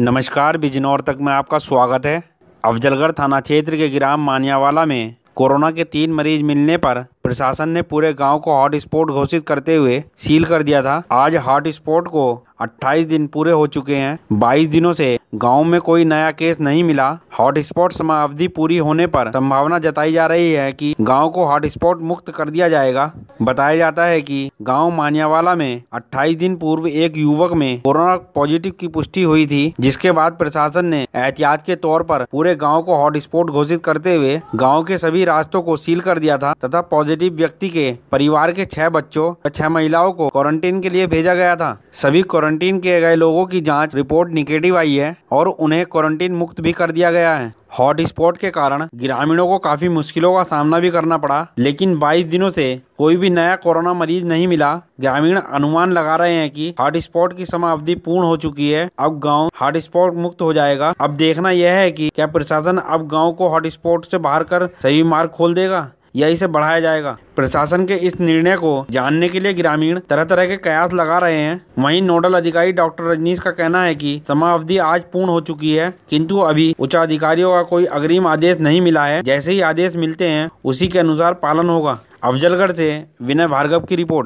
नमस्कार बिजनौर तक में आपका स्वागत है अफजलगढ़ थाना क्षेत्र के ग्राम मानियावाला में कोरोना के तीन मरीज मिलने पर प्रशासन ने पूरे गांव को हॉट स्पॉट घोषित करते हुए सील कर दिया था आज हॉट स्पॉट को 28 दिन पूरे हो चुके हैं 22 दिनों से गांव में कोई नया केस नहीं मिला हॉटस्पॉट समावधि पूरी होने पर संभावना जताई जा रही है कि गांव को हॉटस्पॉट मुक्त कर दिया जाएगा बताया जाता है कि गांव मानियावाला में 28 दिन पूर्व एक युवक में कोरोना पॉजिटिव की पुष्टि हुई थी जिसके बाद प्रशासन ने एहतियात के तौर पर पूरे गाँव को हॉटस्पॉट घोषित करते हुए गाँव के सभी रास्तों को सील कर दिया था तथा पॉजिटिव पॉजिटिव व्यक्ति के परिवार के छह बच्चों और छह महिलाओं को क्वारंटीन के लिए भेजा गया था सभी क्वारंटीन किए गए लोगों की जाँच रिपोर्ट निगेटिव आई है और उन्हें क्वारंटीन मुक्त भी कर दिया गया है हॉटस्पॉट के कारण ग्रामीणों को काफी मुश्किलों का सामना भी करना पड़ा लेकिन 22 दिनों से कोई भी नया कोरोना मरीज नहीं मिला ग्रामीण अनुमान लगा रहे हैं कि हॉटस्पॉट की अवधि पूर्ण हो चुकी है अब गांव हॉटस्पॉट मुक्त हो जाएगा अब देखना यह है कि क्या प्रशासन अब गांव को हॉटस्पॉट से बाहर कर सही मार्ग खोल देगा या इसे बढ़ाया जाएगा प्रशासन के इस निर्णय को जानने के लिए ग्रामीण तरह तरह के कयास लगा रहे हैं वहीं नोडल अधिकारी डॉक्टर रजनीश का कहना है कि अवधि आज पूर्ण हो चुकी है किंतु अभी उच्चाधिकारियों का कोई अग्रिम आदेश नहीं मिला है जैसे ही आदेश मिलते हैं उसी के अनुसार पालन होगा अफजलगढ़ से विनय भार्गव की रिपोर्ट